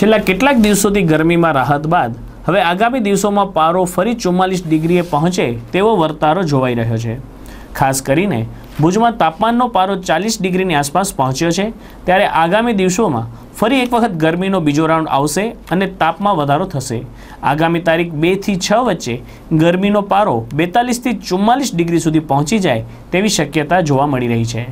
છેલ્લા કેટલાક દિવસોથી ગરમીમાં રાહત બાદ હવે આગામી દિવસોમાં પારો ફરી ચુમ્માલીસ ડિગ્રીએ પહોંચે તેવો વર્તારો જોવાઈ રહ્યો છે ખાસ કરીને ભુજમાં તાપમાનનો પારો ચાલીસ ડિગ્રીની આસપાસ પહોંચ્યો છે ત્યારે આગામી દિવસોમાં ફરી એક વખત ગરમીનો બીજો રાઉન્ડ આવશે અને તાપમાં વધારો થશે આગામી તારીખ બેથી છ વચ્ચે ગરમીનો પારો બેતાલીસથી ચુમ્માલીસ ડિગ્રી સુધી પહોંચી જાય તેવી શક્યતા જોવા મળી રહી છે